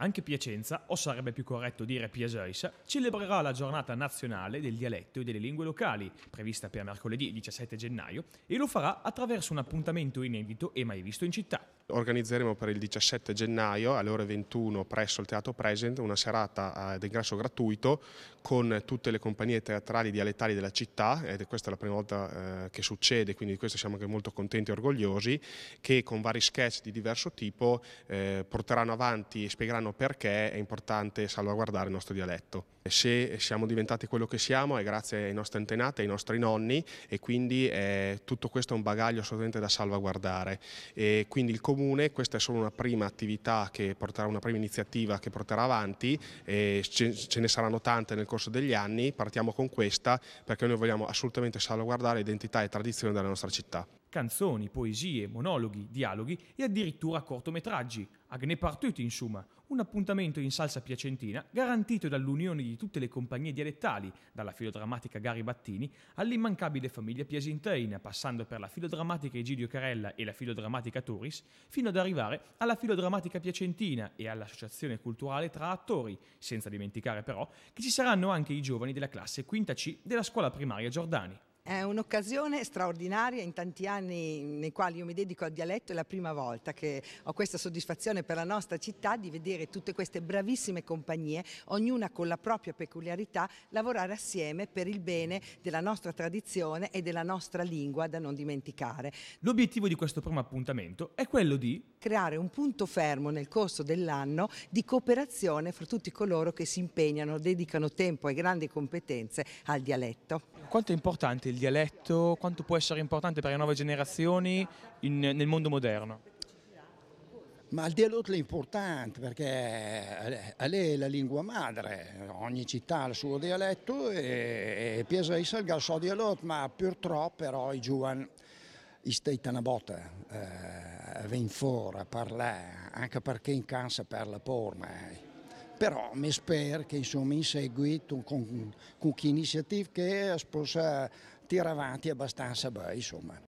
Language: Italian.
Anche Piacenza, o sarebbe più corretto dire Piaceis, celebrerà la giornata nazionale del dialetto e delle lingue locali, prevista per mercoledì 17 gennaio, e lo farà attraverso un appuntamento inedito e mai visto in città. Organizzeremo per il 17 gennaio alle ore 21 presso il Teatro Present una serata eh, d'ingresso gratuito con tutte le compagnie teatrali dialettali della città ed è questa la prima volta eh, che succede, quindi di questo siamo anche molto contenti e orgogliosi, che con vari sketch di diverso tipo eh, porteranno avanti e spiegheranno perché è importante salvaguardare il nostro dialetto. Se siamo diventati quello che siamo è grazie ai nostri antenati, ai nostri nonni e quindi tutto questo è un bagaglio assolutamente da salvaguardare. E quindi il comune comune, questa è solo una prima attività che porterà, una prima iniziativa che porterà avanti, ce ne saranno tante nel corso degli anni, partiamo con questa perché noi vogliamo assolutamente salvaguardare l'identità e tradizione della nostra città. Canzoni, poesie, monologhi, dialoghi e addirittura cortometraggi. Agne partuti, insomma, un appuntamento in salsa piacentina garantito dall'unione di tutte le compagnie dialettali, dalla filodrammatica Battini all'immancabile famiglia piacentina, passando per la filodrammatica Egidio Carella e la filodrammatica Toris, fino ad arrivare alla filodrammatica Piacentina e all'associazione culturale tra attori, senza dimenticare però che ci saranno anche i giovani della classe quinta C della scuola primaria Giordani. È un'occasione straordinaria, in tanti anni nei quali io mi dedico al dialetto è la prima volta che ho questa soddisfazione per la nostra città di vedere tutte queste bravissime compagnie, ognuna con la propria peculiarità, lavorare assieme per il bene della nostra tradizione e della nostra lingua da non dimenticare. L'obiettivo di questo primo appuntamento è quello di creare un punto fermo nel corso dell'anno di cooperazione fra tutti coloro che si impegnano, dedicano tempo e grandi competenze al dialetto. Quanto è importante il dialetto? Quanto può essere importante per le nuove generazioni in, nel mondo moderno? Ma il dialetto è importante perché lei è la lingua madre, ogni città ha il suo dialetto e, e Piesa di Salga il suo dialetto, ma purtroppo però i giovani stentano a botta. Eh, venire fuori a parlare, anche perché in casa parla ormai. Eh. Però mi spero che insomma in seguito con, con che iniziativa che possa tirare avanti abbastanza bene.